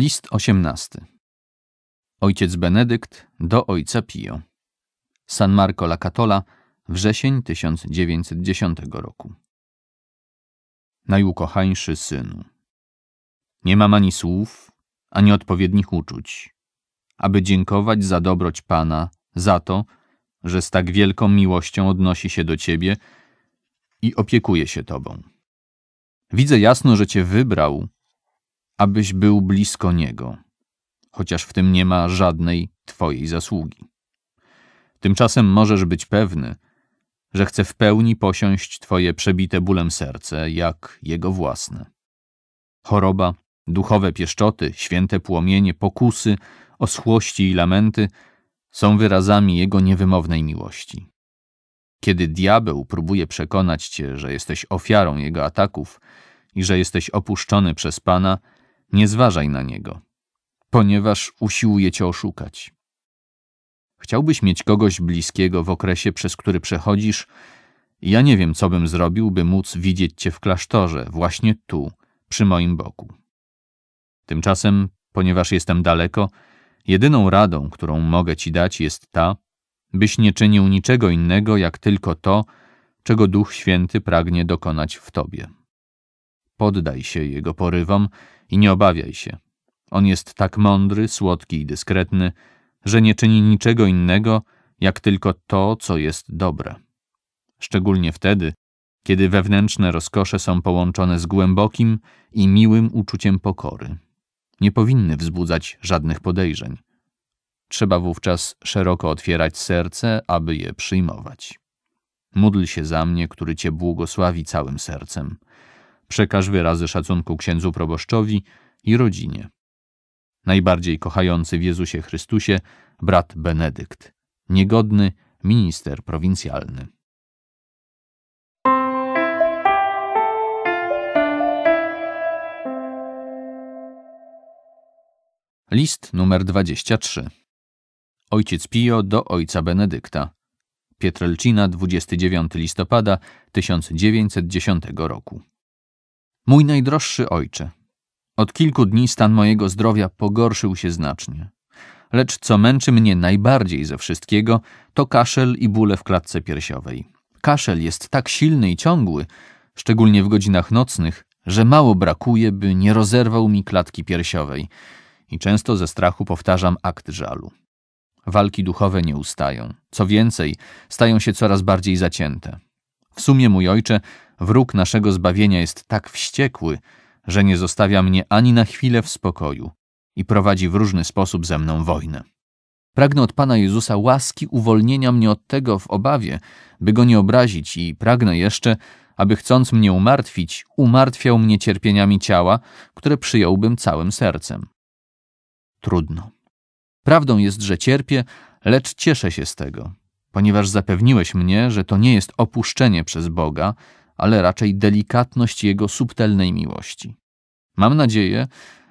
List osiemnasty. Ojciec Benedykt do ojca Pio. San Marco la Catola, wrzesień 1910 roku. Najukochańszy synu. Nie mam ani słów, ani odpowiednich uczuć, aby dziękować za dobroć Pana, za to, że z tak wielką miłością odnosi się do Ciebie i opiekuje się Tobą. Widzę jasno, że Cię wybrał abyś był blisko Niego, chociaż w tym nie ma żadnej Twojej zasługi. Tymczasem możesz być pewny, że chce w pełni posiąść Twoje przebite bólem serce, jak Jego własne. Choroba, duchowe pieszczoty, święte płomienie, pokusy, oschłości i lamenty są wyrazami Jego niewymownej miłości. Kiedy diabeł próbuje przekonać Cię, że jesteś ofiarą Jego ataków i że jesteś opuszczony przez Pana – nie zważaj na niego, ponieważ usiłuje cię oszukać. Chciałbyś mieć kogoś bliskiego w okresie, przez który przechodzisz. Ja nie wiem, co bym zrobił, by móc widzieć cię w klasztorze, właśnie tu, przy moim boku. Tymczasem, ponieważ jestem daleko, jedyną radą, którą mogę ci dać, jest ta, byś nie czynił niczego innego, jak tylko to, czego Duch Święty pragnie dokonać w tobie. Poddaj się jego porywom i nie obawiaj się. On jest tak mądry, słodki i dyskretny, że nie czyni niczego innego, jak tylko to, co jest dobre. Szczególnie wtedy, kiedy wewnętrzne rozkosze są połączone z głębokim i miłym uczuciem pokory. Nie powinny wzbudzać żadnych podejrzeń. Trzeba wówczas szeroko otwierać serce, aby je przyjmować. Módl się za mnie, który Cię błogosławi całym sercem. Przekaż wyrazy szacunku księdzu proboszczowi i rodzinie. Najbardziej kochający w Jezusie Chrystusie brat Benedykt, niegodny minister prowincjalny. List numer 23. Ojciec Pio do ojca Benedykta. Pietrelcina, 29 listopada 1910 roku. Mój najdroższy ojcze, od kilku dni stan mojego zdrowia pogorszył się znacznie. Lecz co męczy mnie najbardziej ze wszystkiego, to kaszel i bóle w klatce piersiowej. Kaszel jest tak silny i ciągły, szczególnie w godzinach nocnych, że mało brakuje, by nie rozerwał mi klatki piersiowej i często ze strachu powtarzam akt żalu. Walki duchowe nie ustają. Co więcej, stają się coraz bardziej zacięte. W sumie, mój ojcze, Wróg naszego zbawienia jest tak wściekły, że nie zostawia mnie ani na chwilę w spokoju i prowadzi w różny sposób ze mną wojnę. Pragnę od Pana Jezusa łaski uwolnienia mnie od tego w obawie, by go nie obrazić, i pragnę jeszcze, aby chcąc mnie umartwić, umartwiał mnie cierpieniami ciała, które przyjąłbym całym sercem. Trudno. Prawdą jest, że cierpię, lecz cieszę się z tego, ponieważ zapewniłeś mnie, że to nie jest opuszczenie przez Boga, ale raczej delikatność Jego subtelnej miłości. Mam nadzieję,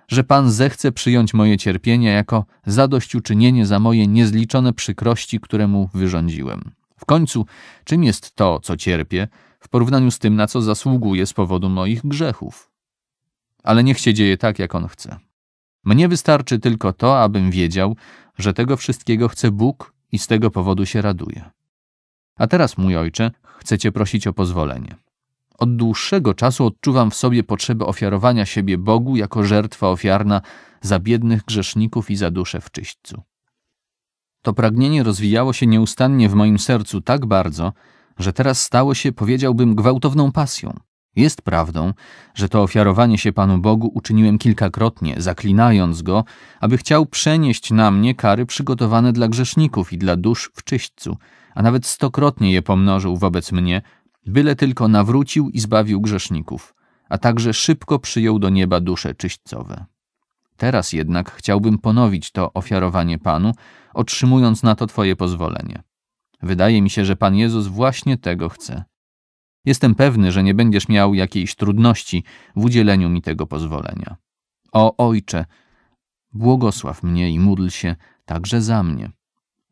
że Pan zechce przyjąć moje cierpienie jako zadośćuczynienie za moje niezliczone przykrości, które mu wyrządziłem. W końcu, czym jest to, co cierpię, w porównaniu z tym, na co zasługuje z powodu moich grzechów? Ale niech się dzieje tak, jak On chce. Mnie wystarczy tylko to, abym wiedział, że tego wszystkiego chce Bóg i z tego powodu się raduje. A teraz, mój ojcze, chcę cię prosić o pozwolenie, od dłuższego czasu odczuwam w sobie potrzebę ofiarowania siebie Bogu jako żertwa ofiarna za biednych grzeszników i za duszę w czyśćcu. To pragnienie rozwijało się nieustannie w moim sercu tak bardzo, że teraz stało się, powiedziałbym, gwałtowną pasją. Jest prawdą, że to ofiarowanie się Panu Bogu uczyniłem kilkakrotnie, zaklinając Go, aby chciał przenieść na mnie kary przygotowane dla grzeszników i dla dusz w czyśćcu, a nawet stokrotnie je pomnożył wobec mnie, byle tylko nawrócił i zbawił grzeszników, a także szybko przyjął do nieba dusze czyśćcowe. Teraz jednak chciałbym ponowić to ofiarowanie Panu, otrzymując na to Twoje pozwolenie. Wydaje mi się, że Pan Jezus właśnie tego chce. Jestem pewny, że nie będziesz miał jakiejś trudności w udzieleniu mi tego pozwolenia. O Ojcze, błogosław mnie i módl się także za mnie.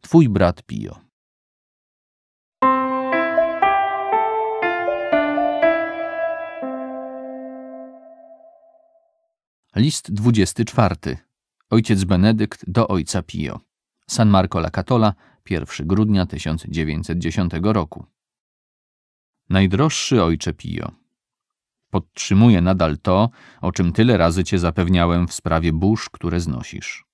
Twój brat Pio. List 24. Ojciec Benedykt do ojca Pio. San Marco la Catola, 1 grudnia 1910 roku. Najdroższy ojcze Pio. Podtrzymuję nadal to, o czym tyle razy cię zapewniałem w sprawie burz, które znosisz.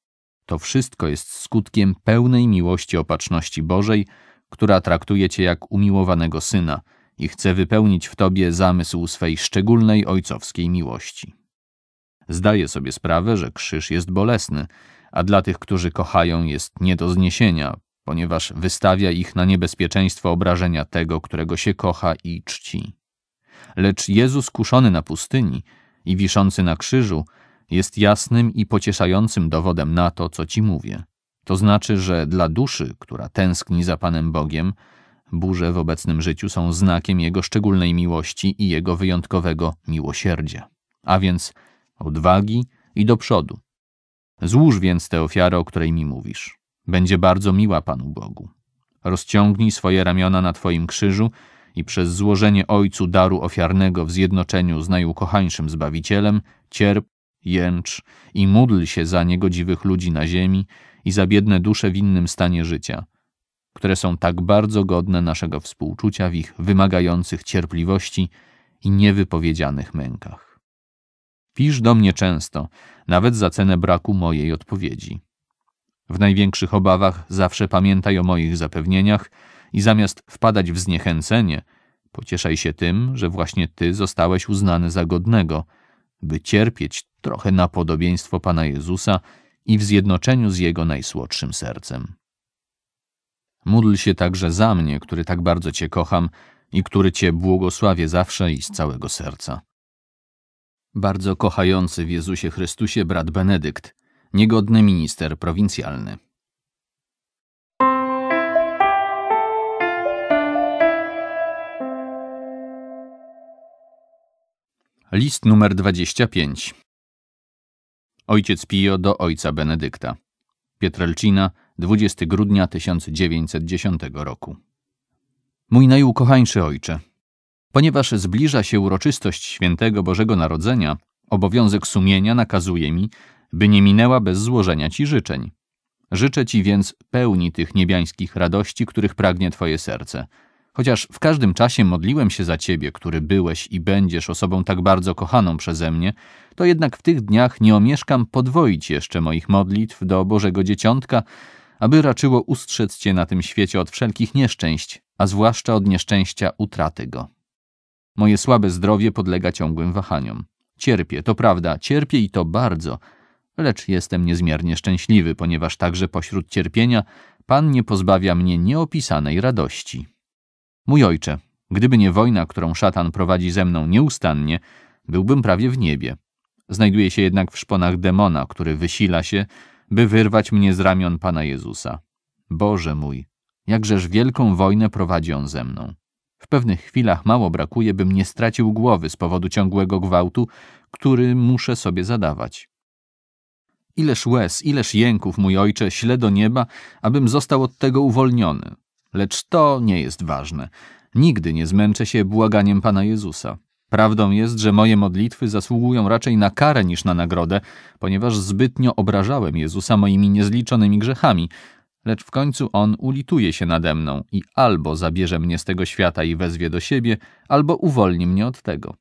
To wszystko jest skutkiem pełnej miłości opatrzności Bożej, która traktuje cię jak umiłowanego syna i chce wypełnić w tobie zamysł swej szczególnej ojcowskiej miłości. Zdaję sobie sprawę, że krzyż jest bolesny, a dla tych, którzy kochają, jest nie do zniesienia, ponieważ wystawia ich na niebezpieczeństwo obrażenia tego, którego się kocha i czci. Lecz Jezus kuszony na pustyni i wiszący na krzyżu jest jasnym i pocieszającym dowodem na to, co ci mówię. To znaczy, że dla duszy, która tęskni za Panem Bogiem, burze w obecnym życiu są znakiem Jego szczególnej miłości i Jego wyjątkowego miłosierdzia. A więc odwagi i do przodu. Złóż więc tę ofiarę, o której mi mówisz. Będzie bardzo miła Panu Bogu. Rozciągnij swoje ramiona na Twoim krzyżu i przez złożenie Ojcu daru ofiarnego w zjednoczeniu z najukochańszym Zbawicielem cierp, jęcz i módl się za niegodziwych ludzi na ziemi i za biedne dusze w innym stanie życia, które są tak bardzo godne naszego współczucia w ich wymagających cierpliwości i niewypowiedzianych mękach. Pisz do mnie często, nawet za cenę braku mojej odpowiedzi. W największych obawach zawsze pamiętaj o moich zapewnieniach i zamiast wpadać w zniechęcenie, pocieszaj się tym, że właśnie ty zostałeś uznany za godnego, by cierpieć trochę na podobieństwo Pana Jezusa i w zjednoczeniu z Jego najsłodszym sercem. Módl się także za mnie, który tak bardzo Cię kocham i który Cię błogosławię zawsze i z całego serca. Bardzo kochający w Jezusie Chrystusie brat Benedykt, niegodny minister prowincjalny. List numer 25 Ojciec Pio do ojca Benedykta Pietrelcina, 20 grudnia 1910 roku Mój najukochańszy ojcze – Ponieważ zbliża się uroczystość świętego Bożego Narodzenia, obowiązek sumienia nakazuje mi, by nie minęła bez złożenia Ci życzeń. Życzę Ci więc pełni tych niebiańskich radości, których pragnie Twoje serce. Chociaż w każdym czasie modliłem się za Ciebie, który byłeś i będziesz osobą tak bardzo kochaną przeze mnie, to jednak w tych dniach nie omieszkam podwoić jeszcze moich modlitw do Bożego Dzieciątka, aby raczyło ustrzec Cię na tym świecie od wszelkich nieszczęść, a zwłaszcza od nieszczęścia utraty go. Moje słabe zdrowie podlega ciągłym wahaniom. Cierpię, to prawda, cierpię i to bardzo, lecz jestem niezmiernie szczęśliwy, ponieważ także pośród cierpienia Pan nie pozbawia mnie nieopisanej radości. Mój ojcze, gdyby nie wojna, którą szatan prowadzi ze mną nieustannie, byłbym prawie w niebie. Znajduję się jednak w szponach demona, który wysila się, by wyrwać mnie z ramion Pana Jezusa. Boże mój, jakżeż wielką wojnę prowadzi on ze mną. W pewnych chwilach mało brakuje, bym nie stracił głowy z powodu ciągłego gwałtu, który muszę sobie zadawać. Ileż łez, ileż jęków, mój ojcze, śle do nieba, abym został od tego uwolniony. Lecz to nie jest ważne. Nigdy nie zmęczę się błaganiem Pana Jezusa. Prawdą jest, że moje modlitwy zasługują raczej na karę niż na nagrodę, ponieważ zbytnio obrażałem Jezusa moimi niezliczonymi grzechami, lecz w końcu on ulituje się nade mną i albo zabierze mnie z tego świata i wezwie do siebie, albo uwolni mnie od tego.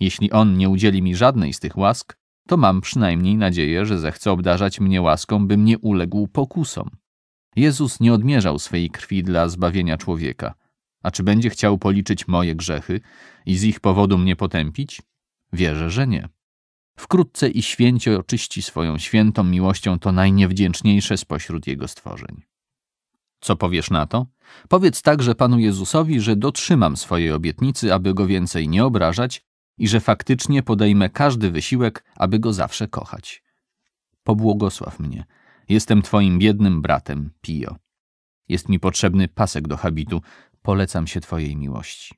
Jeśli on nie udzieli mi żadnej z tych łask, to mam przynajmniej nadzieję, że zechce obdarzać mnie łaską, bym nie uległ pokusom. Jezus nie odmierzał swej krwi dla zbawienia człowieka. A czy będzie chciał policzyć moje grzechy i z ich powodu mnie potępić? Wierzę, że nie wkrótce i święcie oczyści swoją świętą miłością to najniewdzięczniejsze spośród Jego stworzeń. Co powiesz na to? Powiedz także Panu Jezusowi, że dotrzymam swojej obietnicy, aby Go więcej nie obrażać i że faktycznie podejmę każdy wysiłek, aby Go zawsze kochać. Pobłogosław mnie. Jestem Twoim biednym bratem, Pio. Jest mi potrzebny pasek do habitu. Polecam się Twojej miłości.